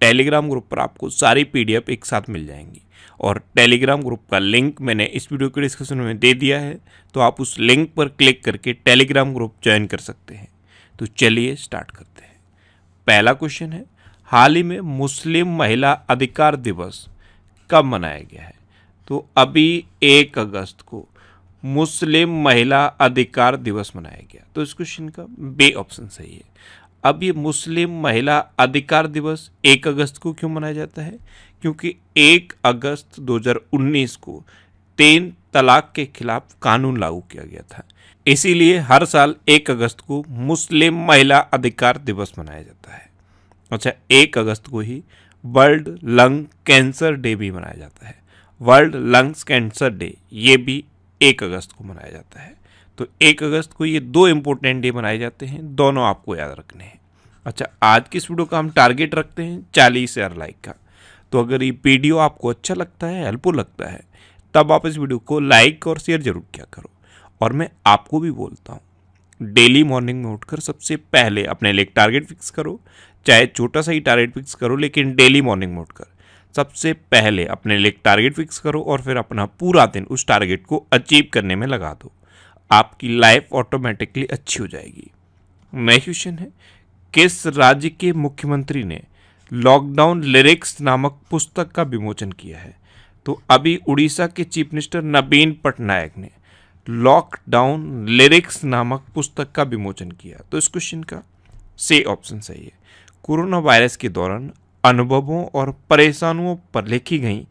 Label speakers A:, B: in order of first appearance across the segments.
A: Telegram group पर आपको सारी पीडीएफ एक साथ मिल जाएंगी और टेलीग्राम ग्रुप का लिंक मैंने इस वीडियो के डिस्क्रिप्शन में दे दिया है तो आप उस लिंक पर क्लिक करके टेलीग्राम ग्रुप ज्वाइन कर सकते हैं तो चलिए स्टार्ट करते हैं पहला क्वेश्चन है हाल ही में मुस्लिम महिला अधिकार दिवस कब मनाया गया है तो अभी एक अगस्त को मुस्लिम महिला अधिकार दिवस मनाया गया तो इस क्वेश्चन का बे ऑप्शन सही है अब ये मुस्लिम महिला अधिकार दिवस एक अगस्त को क्यों मनाया जाता है क्योंकि एक अगस्त 2019 को तीन तलाक के खिलाफ कानून लागू किया गया था इसीलिए हर साल एक अगस्त को मुस्लिम महिला अधिकार दिवस मनाया जाता है अच्छा एक अगस्त को ही वर्ल्ड लंग कैंसर डे भी मनाया जाता है वर्ल्ड लंग्स कैंसर डे ये भी एक अगस्त को मनाया जाता है तो एक अगस्त को ये दो इम्पोर्टेंट डे मनाए जाते हैं दोनों आपको याद रखने हैं अच्छा आज की इस वीडियो का हम टारगेट रखते हैं चालीस हज़ार लाइक का तो अगर ये वीडियो आपको अच्छा लगता है हेल्पफुल लगता है तब आप इस वीडियो को लाइक और शेयर ज़रूर किया करो और मैं आपको भी बोलता हूँ डेली मॉर्निंग में उठकर सबसे पहले अपने लिए टारगेट फिक्स करो चाहे छोटा सा ही टारगेट फिक्स करो लेकिन डेली मॉर्निंग में उठकर सबसे पहले अपने लिए टारगेट फिक्स करो और फिर अपना पूरा दिन उस टारगेट को अचीव करने में लगा दो आपकी लाइफ ऑटोमेटिकली अच्छी हो जाएगी नेक्स्ट क्वेश्चन है किस राज्य के मुख्यमंत्री ने लॉकडाउन लिरिक्स नामक पुस्तक का विमोचन किया है तो अभी उड़ीसा के चीफ मिनिस्टर नवीन पटनायक ने लॉकडाउन लिरिक्स नामक पुस्तक का विमोचन किया तो इस क्वेश्चन का से ऑप्शन सही है कोरोना वायरस के दौरान अनुभवों और परेशानियों पर लिखी गई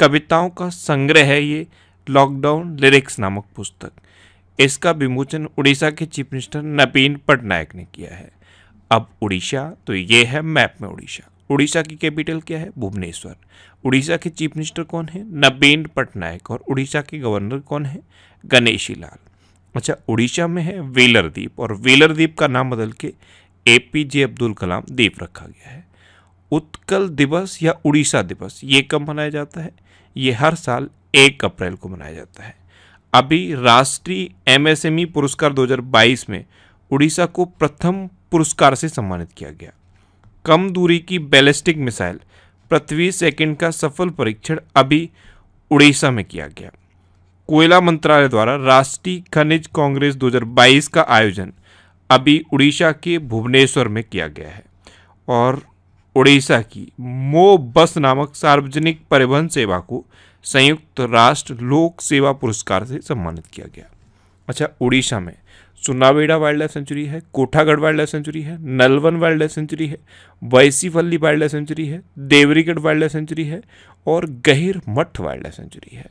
A: कविताओं का संग्रह है ये लॉकडाउन लिरिक्स नामक पुस्तक इसका विमोचन उड़ीसा के चीफ मिनिस्टर नवीन पटनायक ने किया है अब उड़ीसा तो ये है मैप में उड़ीसा उड़ीसा की कैपिटल क्या है भुवनेश्वर उड़ीसा के चीफ मिनिस्टर कौन है नवीन पटनायक और उड़ीसा के गवर्नर कौन है गणेशी लाल अच्छा उड़ीसा में है वेलर द्वीप और वेलर द्वीप का नाम बदल के ए पी जे अब्दुल कलाम द्वीप रखा गया है उत्कल दिवस या उड़ीसा दिवस ये कब मनाया जाता है ये हर साल एक अप्रैल को मनाया जाता है अभी राष्ट्रीय एमएसएमई e पुरस्कार 2022 में उड़ीसा को प्रथम पुरस्कार से सम्मानित किया गया कम दूरी की बैलिस्टिक मिसाइल पृथ्वी सेकंड का सफल परीक्षण अभी उड़ीसा में किया गया कोयला मंत्रालय द्वारा राष्ट्रीय खनिज कांग्रेस 2022 का आयोजन अभी उड़ीसा के भुवनेश्वर में किया गया है और उड़ीसा की मो बस नामक सार्वजनिक परिवहन सेवा को संयुक्त राष्ट्र लोक सेवा पुरस्कार से सम्मानित किया गया अच्छा उड़ीसा में सुनावेड़ा वाइल्ड लाइफ सेंचुरी है कोठागढ़ वाइल्ड लाइफ सेंचुरी है नलवन वाइल्ड लाइफ सेंचुरी है वैसीफल्ली वाइल्ड लाइफ सेंचुरी है देवरीगढ़ वाइल्ड लाइफ सेंचुरी है और गहिर मठ वाइल्ड लाइफ सेंचुरी है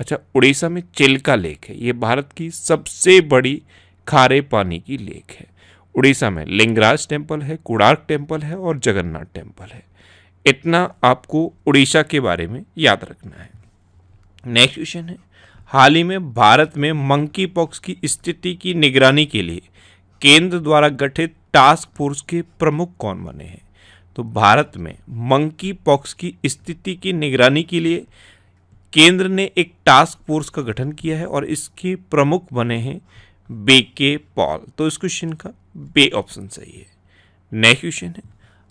A: अच्छा उड़ीसा में चिल्का लेक है ये भारत की सबसे बड़ी खारे पानी की लेक है उड़ीसा में लिंगराज टेम्पल है कुड़ार्क टेम्पल है और जगन्नाथ टेम्पल है इतना आपको उड़ीसा के बारे में याद रखना है नेक्स्ट क्वेश्चन है हाल ही में भारत में मंकी पॉक्स की स्थिति की निगरानी के लिए केंद्र द्वारा गठित टास्क फोर्स के प्रमुख कौन बने हैं तो भारत में मंकी पॉक्स की स्थिति की निगरानी के लिए केंद्र ने एक टास्क फोर्स का गठन किया है और इसके प्रमुख बने हैं के पॉल तो इस क्वेश्चन का बे ऑप्शन सही है नेक्स्ट क्वेश्चन है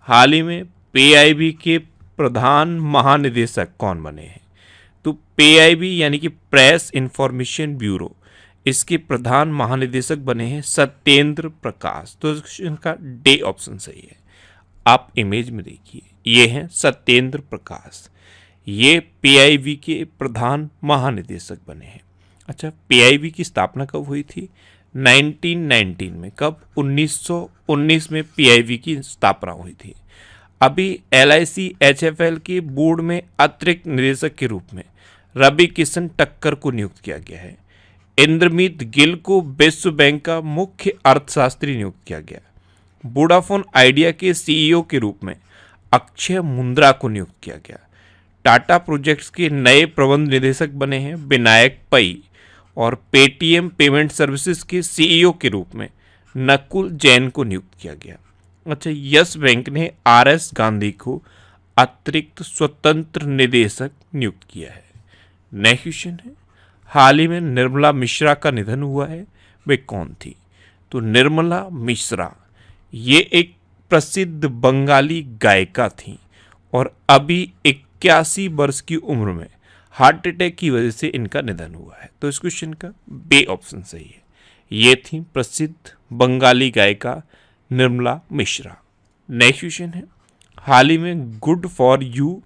A: हाल ही में पीआईबी के प्रधान महानिदेशक कौन बने हैं तो पे यानी कि प्रेस इंफॉर्मेशन ब्यूरो इसके प्रधान महानिदेशक बने हैं सत्येंद्र प्रकाश तो इनका डे ऑप्शन सही है आप इमेज में देखिए ये हैं सत्येंद्र प्रकाश ये पीआईबी के प्रधान महानिदेशक बने हैं अच्छा पीआईबी की स्थापना कब हुई थी 1919 में कब 1919 में पीआईबी की स्थापना हुई थी अभी एल आई के बोर्ड में अतिरिक्त निदेशक के रूप में रवि किशन टक्कर को नियुक्त किया गया है इंद्रमीत गिल को विश्व बैंक का मुख्य अर्थशास्त्री नियुक्त किया गया बोडाफोन आइडिया के सीईओ e के रूप में अक्षय मुंद्रा को नियुक्त किया गया टाटा प्रोजेक्ट्स के नए प्रबंध निदेशक बने हैं विनायक पई और पेटीएम पेमेंट सर्विसेज के सीईओ e के रूप में नकुल जैन को नियुक्त किया गया अच्छा यस बैंक ने आर एस गांधी को अतिरिक्त स्वतंत्र निदेशक नियुक्त किया है नेक्स्ट क्वेश्चन है हाल ही में निर्मला मिश्रा का निधन हुआ है वे कौन थी तो निर्मला मिश्रा ये एक प्रसिद्ध बंगाली गायिका थी और अभी इक्यासी वर्ष की उम्र में हार्ट अटैक की वजह से इनका निधन हुआ है तो इस क्वेश्चन का बे ऑप्शन सही है ये थी प्रसिद्ध बंगाली गायिका निर्मला मिश्रा नेक्स्ट क्वेश्चन है हाल ही में good for you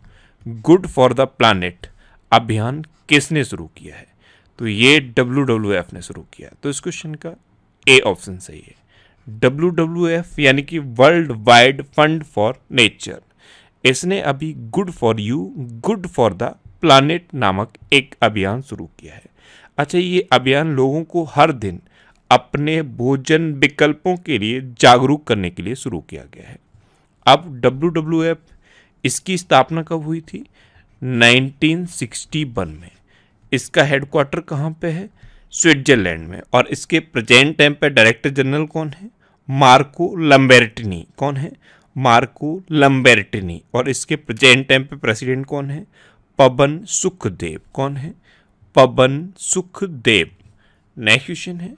A: good for the planet अभियान किसने शुरू किया है तो ये डब्ल्यू डब्ल्यू एफ ने शुरू किया तो इस क्वेश्चन का ए ऑप्शन सही है डब्ल्यू डब्ल्यू एफ यानी कि world wide fund for nature इसने अभी good for you good for the planet नामक एक अभियान शुरू किया है अच्छा ये अभियान लोगों को हर दिन अपने भोजन विकल्पों के लिए जागरूक करने के लिए शुरू किया गया है अब डब्ल्यू इसकी स्थापना कब हुई थी 1961 में इसका हेडक्वार्टर कहाँ पे है स्विट्जरलैंड में और इसके प्रेजेंट टाइम पे डायरेक्टर जनरल कौन है मार्को लम्बेटनी कौन है मार्को लम्बेटनी और इसके प्रेजेंट टाइम पे प्रेसिडेंट कौन है पवन सुखदेव कौन है पवन सुखदेव नेक्स्ट क्वेश्चन है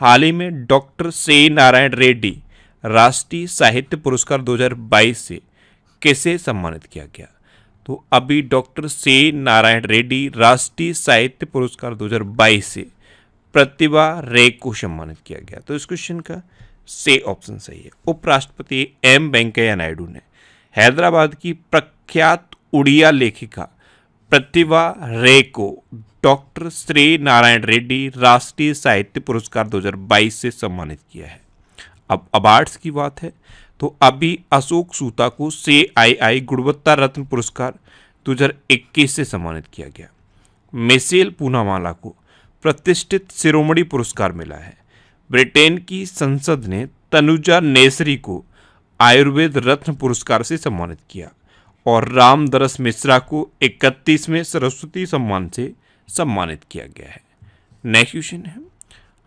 A: हाल ही में डॉक्टर से नारायण रेड्डी राष्ट्रीय साहित्य पुरस्कार 2022 से कैसे सम्मानित किया गया तो अभी डॉक्टर से नारायण रेड्डी राष्ट्रीय साहित्य पुरस्कार 2022 से प्रतिभा रे को सम्मानित किया गया तो इस क्वेश्चन का से ऑप्शन सही है उपराष्ट्रपति एम वेंकैया नायडू ने हैदराबाद की प्रख्यात उड़िया लेखिका प्रतिभा रे को डॉक्टर श्री नारायण रेड्डी राष्ट्रीय साहित्य पुरस्कार 2022 से सम्मानित किया है अब अवार्ड्स की बात है तो अभी अशोक सूता को से आई आई गुणवत्ता रत्न पुरस्कार 2021 से सम्मानित किया गया मेसेल पूनामाला को प्रतिष्ठित शिरोमणि पुरस्कार मिला है ब्रिटेन की संसद ने तनुजा नेसरी को आयुर्वेद रत्न पुरस्कार से सम्मानित किया और रामदरस मिश्रा को इकतीसवें सरस्वती सम्मान से सम्मानित किया गया है नेक्स्ट क्वेश्चन है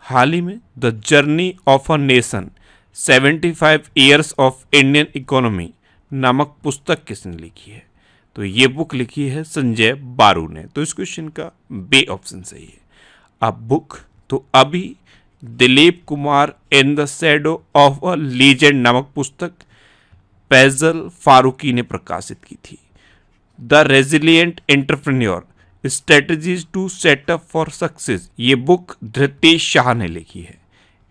A: हाल ही में the journey of a nation 75 years of Indian economy नामक पुस्तक किसने लिखी है तो ये बुक लिखी है संजय बारू ने तो इस क्वेश्चन का बे ऑप्शन सही है अब बुक तो अभी Dilip Kumar in the shadow of a legend नामक पुस्तक पैजल फारूकी ने प्रकाशित की थी the resilient entrepreneur strategies to set up for success ये बुक धृतेश शाह ने लिखी है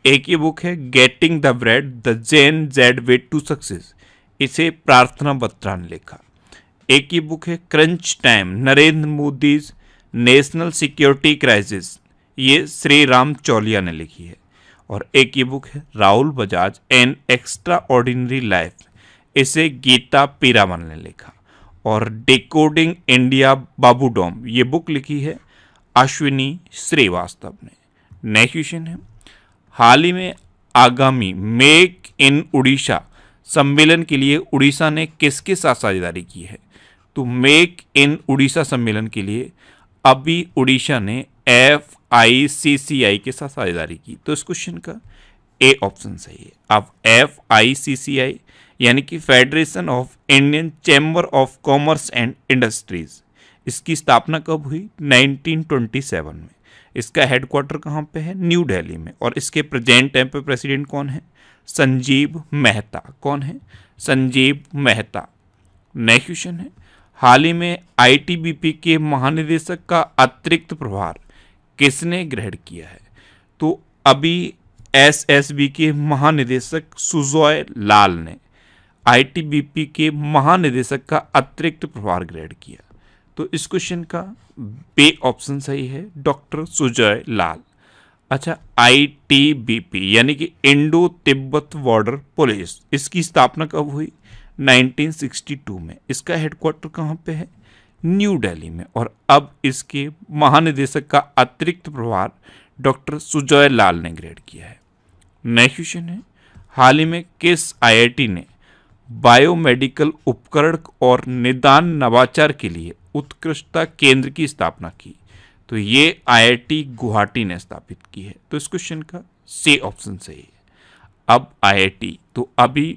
A: एक ये बुक है getting the bread the gen Z way to success इसे प्रार्थना बत्रा ने लिखा एक ये बुक है crunch time Narendra Modi's national security crisis ये श्री राम चौलिया ने लिखी है और एक ये बुक है Rahul Bajaj an extraordinary life इसे गीता पीरामन ने लिखा और डेकोडिंग इंडिया बाबू डॉम ये बुक लिखी है अश्विनी श्रीवास्तव ने नेक्स्ट क्वेश्चन है हाल ही में आगामी मेक इन उड़ीसा सम्मेलन के लिए उड़ीसा ने किसके साथ साझेदारी की है तो मेक इन उड़ीसा सम्मेलन के लिए अभी उड़ीसा ने एफ आई सी सी आई के साथ साझेदारी की तो इस क्वेश्चन का ए ऑप्शन सही है अब F I C C I यानी कि federation of Indian chamber of commerce and industries इसकी स्थापना कब हुई 1927 में इसका हेडक्वार्टर कहाँ पे है न्यू दिल्ली में और इसके प्रेजेंट टाइम पे प्रेसिडेंट कौन है संजीव मेहता कौन है संजीव मेहता नेक्स्ट क्वेश्चन है हाल ही में आईटीबीपी के महानिदेशक का अतिरिक्त प्रभार किसने ग्रहण किया है तो अभी एसएसबी के महानिदेशक सुजॉय लाल ने आईटीबीपी के महानिदेशक का अतिरिक्त प्रभार ग्रहण किया तो इस क्वेश्चन का बे ऑप्शन सही है डॉक्टर सुजय लाल अच्छा आईटीबीपी यानी कि इंडो तिब्बत बॉर्डर पुलिस इसकी स्थापना कब हुई 1962 में इसका हेडक्वार्टर कहाँ पे है न्यू दिल्ली में और अब इसके महानिदेशक का अतिरिक्त प्रभार डॉक्टर सुजय लाल ने ग्रेड किया है नेक्स्ट क्वेश्चन है हाल ही में किस आईआईटी ने बायोमेडिकल उपकरण और निदान नवाचार के लिए उत्कृष्टता केंद्र की स्थापना की तो ये आईआईटी गुवाहाटी ने स्थापित की है तो इस क्वेश्चन का से ऑप्शन सही है अब आईआईटी तो अभी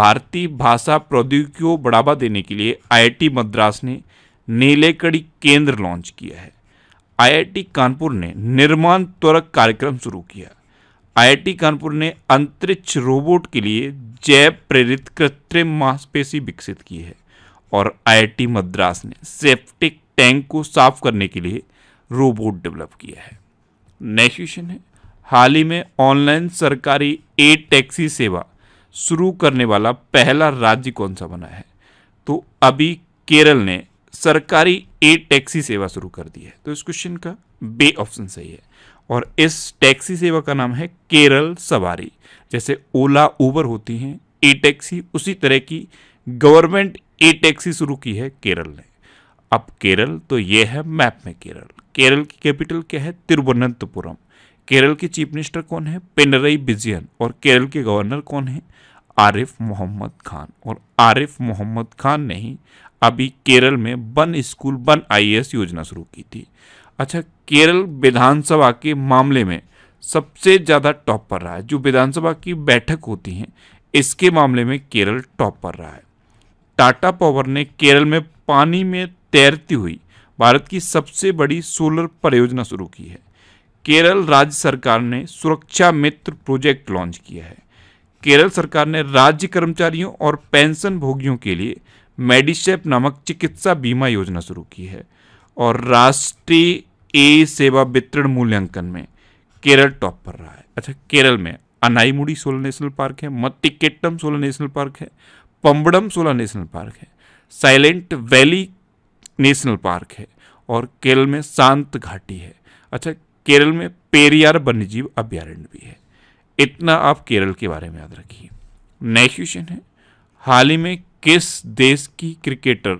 A: भारतीय भाषा प्रौद्योगिकी को बढ़ावा देने के लिए आईआईटी मद्रास ने नीलेकड़ी केंद्र लॉन्च किया है आईआईटी कानपुर ने निर्माण त्वरक कार्यक्रम शुरू किया आईआईटी कानपुर ने अंतरिक्ष रोबोट के लिए जैव प्रेरित कृत्रिम मांसपेशी विकसित की है और आईआईटी मद्रास ने सेप्टिक टैंक को साफ करने के लिए रोबोट डेवलप किया है नेक्स्ट क्वेश्चन है हाल ही में ऑनलाइन सरकारी ए टैक्सी सेवा शुरू करने वाला पहला राज्य कौन सा बना है तो अभी केरल ने सरकारी ए टैक्सी सेवा शुरू कर दी है तो इस क्वेश्चन का बे ऑप्शन सही है और इस टैक्सी सेवा का नाम है केरल सवारी जैसे ओला उबर होती हैं ई टैक्सी उसी तरह की गवर्नमेंट ई टैक्सी शुरू की है केरल ने अब केरल तो ये है मैप में केरल केरल की कैपिटल क्या है तिरुवनंतपुरम केरल के चीफ मिनिस्टर कौन है पेनरई बिजियन और केरल के गवर्नर कौन है आरिफ मोहम्मद खान और आरिफ मोहम्मद खान ने ही अभी केरल में वन स्कूल वन आईएएस योजना शुरू की थी अच्छा केरल विधानसभा के मामले में सबसे ज़्यादा टॉप पर रहा है जो विधानसभा की बैठक होती हैं इसके मामले में केरल टॉप पर रहा है टाटा पावर ने केरल में पानी में तैरती हुई भारत की सबसे बड़ी सोलर परियोजना शुरू की है केरल राज्य सरकार ने सुरक्षा मित्र प्रोजेक्ट लॉन्च किया है केरल सरकार ने राज्य कर्मचारियों और पेंशन भोगियों के लिए मेडिसेप नामक चिकित्सा बीमा योजना शुरू की है और राष्ट्रीय ए सेवा वितरण मूल्यांकन में केरल टॉप पर रहा है अच्छा केरल में अनाईमुड़ी सोलह नेशनल पार्क है मत्तिकेट्टम सोलह नेशनल पार्क है पम्बडम सोलह नेशनल पार्क है साइलेंट वैली नेशनल पार्क है और केरल में शांत घाटी है अच्छा केरल में पेरियार वन्यजीव अभ्यारण्य भी है इतना आप केरल के बारे में याद रखिए नेक्स्ट क्वेश्चन है हाल ही में किस देश की क्रिकेटर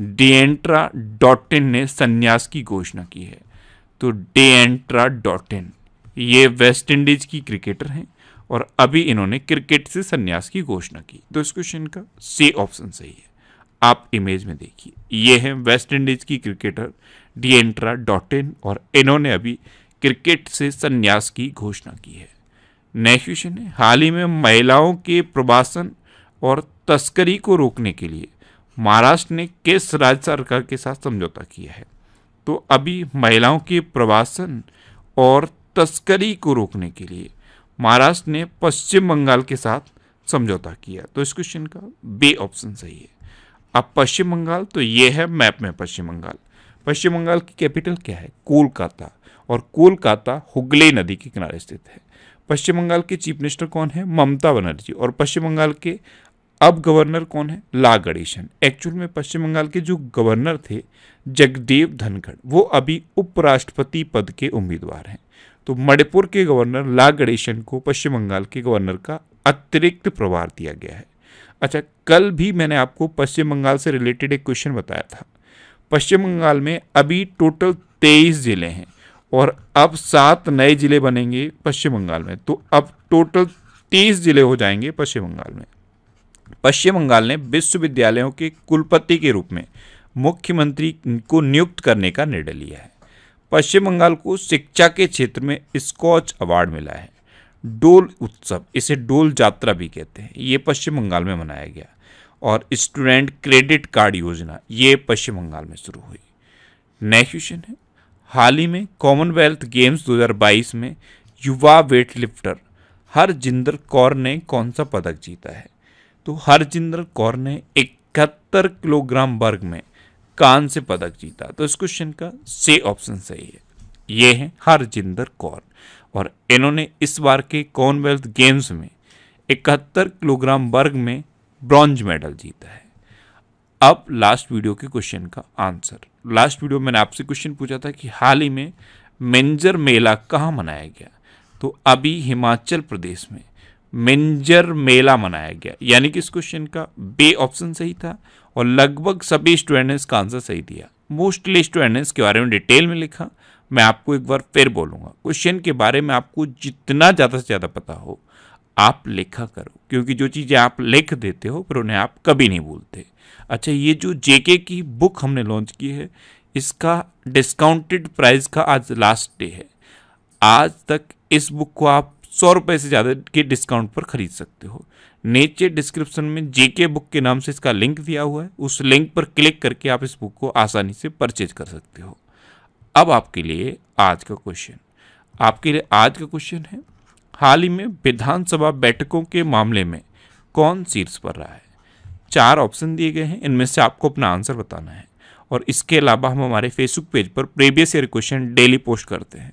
A: डेंट्रा डॉटिन ने संन्यास की घोषणा की है तो डेंट्रा डॉटिन ये वेस्ट इंडीज की क्रिकेटर हैं और अभी इन्होंने क्रिकेट से संन्यास की घोषणा की तो इस क्वेश्चन का सी ऑप्शन सही है आप इमेज में देखिए ये है वेस्ट इंडीज की क्रिकेटर डिएंट्रा डॉटिन और इन्होंने अभी क्रिकेट से संन्यास की घोषणा की है नेक्स्ट क्वेश्चन है हाल ही में महिलाओं के प्रवासन और तस्करी को रोकने के लिए महाराष्ट्र ने किस राज्य सरकार के साथ समझौता किया है तो अभी महिलाओं के प्रवासन और तस्करी को रोकने के लिए महाराष्ट्र ने पश्चिम बंगाल के साथ समझौता किया तो इस क्वेश्चन का बे ऑप्शन सही है अब पश्चिम बंगाल तो ये है मैप में पश्चिम बंगाल पश्चिम बंगाल की कैपिटल क्या है कोलकाता और कोलकाता हुगले नदी के किनारे स्थित है पश्चिम बंगाल के चीफ मिनिस्टर कौन है ममता बनर्जी और पश्चिम बंगाल के अब गवर्नर कौन है ला गणेशन एक्चुअल में पश्चिम बंगाल के जो गवर्नर थे जगदेव धनखड़ वो अभी उपराष्ट्रपति पद के उम्मीदवार हैं तो मणिपुर के गवर्नर ला गणेशन को पश्चिम बंगाल के गवर्नर का अतिरिक्त प्रभार दिया गया है अच्छा कल भी मैंने आपको पश्चिम बंगाल से रिलेटेड एक क्वेश्चन बताया था पश्चिम बंगाल में अभी टोटल तेईस ज़िले हैं और अब सात नए ज़िले बनेंगे पश्चिम बंगाल में तो अब टोटल तीस ज़िले हो जाएंगे पश्चिम बंगाल में पश्चिम बंगाल ने विश्वविद्यालयों के कुलपति के रूप में मुख्यमंत्री को नियुक्त करने का निर्णय लिया है पश्चिम बंगाल को शिक्षा के क्षेत्र में स्कॉच अवार्ड मिला है डोल उत्सव इसे डोल यात्रा भी कहते हैं ये पश्चिम बंगाल में मनाया गया और स्टूडेंट क्रेडिट कार्ड योजना ये पश्चिम बंगाल में शुरू हुई नेक्स्ट क्वेश्चन है हाल ही में कॉमनवेल्थ गेम्स 2022 में युवा वेटलिफ्टर हरजिंदर कौर ने कौन सा पदक जीता है तो हरजिंदर कौर ने इकहत्तर किलोग्राम वर्ग में कान से पदक जीता तो इस क्वेश्चन का से ऑप्शन सही है ये है हरजिंदर कौर और इन्होंने इस बार के कॉमनवेल्थ गेम्स में इकहत्तर किलोग्राम वर्ग में ब्रॉन्ज मेडल जीता है अब लास्ट वीडियो के क्वेश्चन का आंसर लास्ट वीडियो मैंने आपसे क्वेश्चन पूछा था कि हाल ही में मेंजर मेला कहाँ मनाया गया तो अभी हिमाचल प्रदेश में मिंजर मेला मनाया गया यानी कि इस क्वेश्चन का बे ऑप्शन सही था और लगभग सभी स्टूडेंट ने इसका आंसर सही दिया मोस्टली स्टूडेंट ने इसके बारे में डिटेल में लिखा मैं आपको एक बार फिर बोलूँगा क्वेश्चन के बारे में आपको जितना ज़्यादा से ज़्यादा पता हो आप लिखा करो क्योंकि जो चीज़ें आप लिख देते हो फिर उन्हें आप कभी नहीं भूलते अच्छा ये जो जेके की बुक हमने लॉन्च की है इसका डिस्काउंटेड प्राइस का आज लास्ट डे है आज तक इस बुक को आप सौ रुपये से ज़्यादा के डिस्काउंट पर खरीद सकते हो नीचे डिस्क्रिप्शन में जेके बुक के नाम से इसका लिंक दिया हुआ है उस लिंक पर क्लिक करके आप इस बुक को आसानी से परचेज कर सकते हो अब आपके लिए आज का क्वेश्चन आपके लिए आज का क्वेश्चन है हाल ही में विधानसभा बैठकों के मामले में कौन शीर्ष पर रहा है चार ऑप्शन दिए गए हैं इनमें से आपको अपना आंसर बताना है और इसके अलावा हम हमारे फेसबुक पेज पर previous year question daily post करते हैं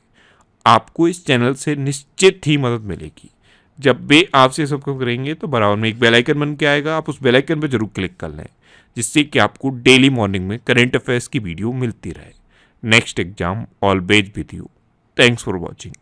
A: आपको इस चैनल से निश्चित ही मदद मिलेगी जब वे आपसे सबको करेंगे तो बराबर में एक बेल आइकन बन के आएगा आप उस बेल आइकन पर जरूर क्लिक कर लें जिससे कि आपको डेली मॉर्निंग में करेंट अफेयर्स की वीडियो मिलती रहे next exam always with you thanks for watching